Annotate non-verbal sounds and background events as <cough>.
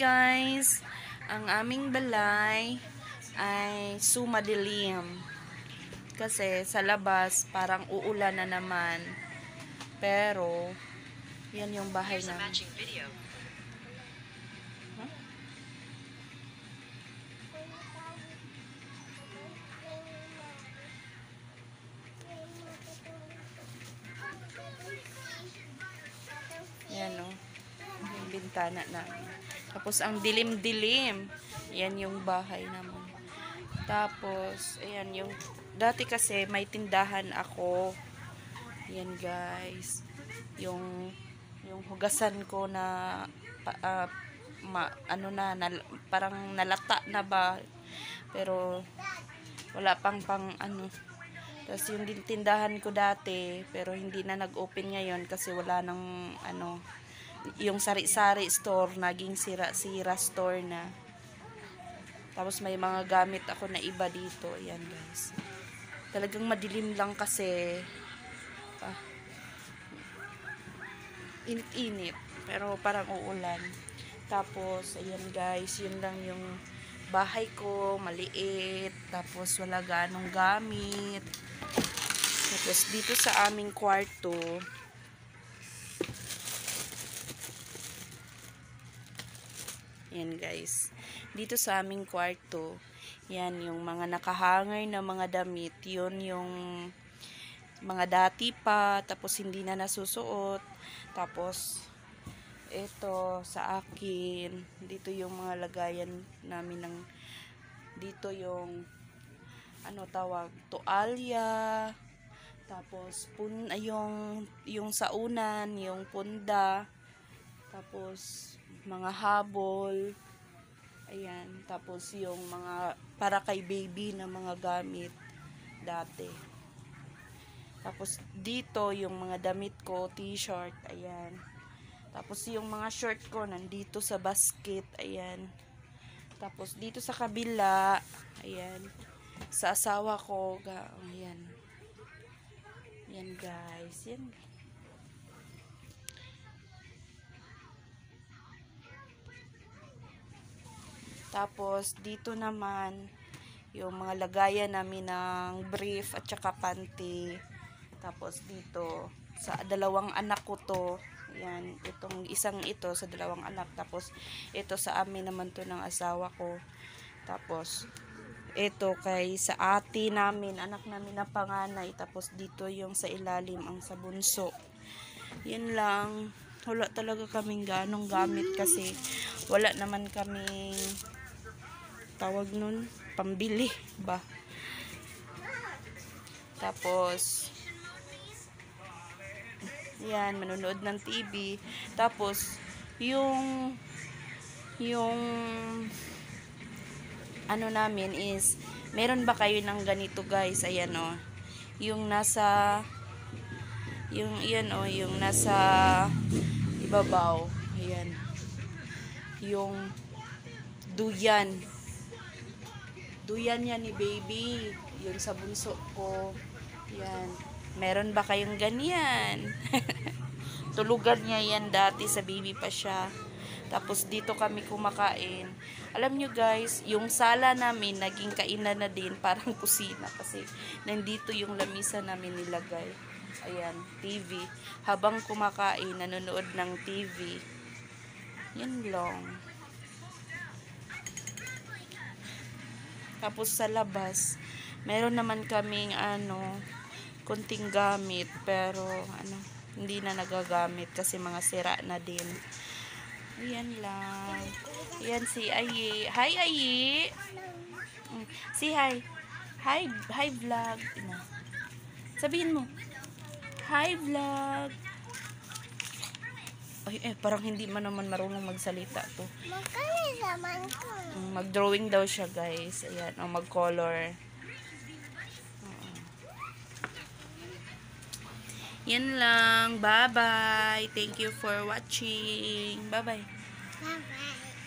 guys. Ang aming balay ay sumadilim. Kasi sa labas, parang uulan na naman. Pero, yan yung bahay na. Yan o. Oh. No? Yung bintana namin. Tapos, ang dilim-dilim. Yan yung bahay naman. Tapos, ayan yung... Dati kasi, may tindahan ako. Yan, guys. Yung, yung hugasan ko na... Uh, ma, ano na, na, parang nalata na ba. Pero, wala pang pang ano. Tapos yung tindahan ko dati, pero hindi na nag-open ngayon kasi wala nang ano, yung sari-sari store, naging sira-sira store na. Tapos may mga gamit ako na iba dito. Ayan guys. Talagang madilim lang kasi. Ah, init-init. Pero parang uulan. Tapos, ayan guys, yun lang yung bahay ko, maliit. Tapos, wala ganong gamit. Tapos, dito sa aming kwarto, Yan guys. Dito sa aming kwarto, yan yung mga nakahangay na mga damit, yun yung mga dati pa, tapos hindi na nasusuot. Tapos, ito sa akin, dito yung mga lagayan namin ng, dito yung, ano tawag, toalya, tapos pun, yung, yung saunan, yung punda, tapos, mga habol, ayan, tapos yung mga para kay baby na mga gamit dati. Tapos dito yung mga damit ko, t-shirt, ayan. Tapos yung mga short ko nandito sa basket, ayan. Tapos dito sa kabila, ayan, sa asawa ko, ayan. Ayan guys, ayan guys. Tapos, dito naman, yung mga lagayan namin ng brief at saka panty. Tapos, dito, sa dalawang anak ko to, yan, itong isang ito sa dalawang anak. Tapos, ito sa amin naman to ng asawa ko. Tapos, ito kay sa ate namin, anak namin na panganay. Tapos, dito yung sa ilalim, ang sa bunso. Yun lang. Wala talaga kaming ganong gamit kasi wala naman kaming tawag nun pambili ba tapos yan manonood ng TV tapos yung yung ano namin is meron ba kayo ng ganito guys ayan o oh. yung nasa yung yan o oh, yung nasa ibabaw ayan yung duyan Duyan niya ni baby. Yun sa bunso ko. Yan. Meron ba kayong ganyan? <laughs> Tulugan niya yan dati sa baby pa siya. Tapos dito kami kumakain. Alam nyo guys, yung sala namin naging kainan na din <laughs> parang kusina kasi nandito yung lamisa namin nilagay. Ayan, TV. Habang kumakain, nanonood ng TV. Yan long. Tapos sa labas, meron naman kaming ano, kunting gamit pero ano, hindi na nagagamit kasi mga sira na din. Ayan lang. Ayan si Ayi. Hi Ayi. Si hi. Hi, hi vlog. Sabihin mo. Hi vlog. Ay, eh, parang hindi man naman marunong magsalita to. Magkano naman ko? mag-drawing daw siya, guys. Ayan, o mag-color. Mm. Yan lang. Bye-bye. Thank you for watching. Bye-bye. Bye-bye.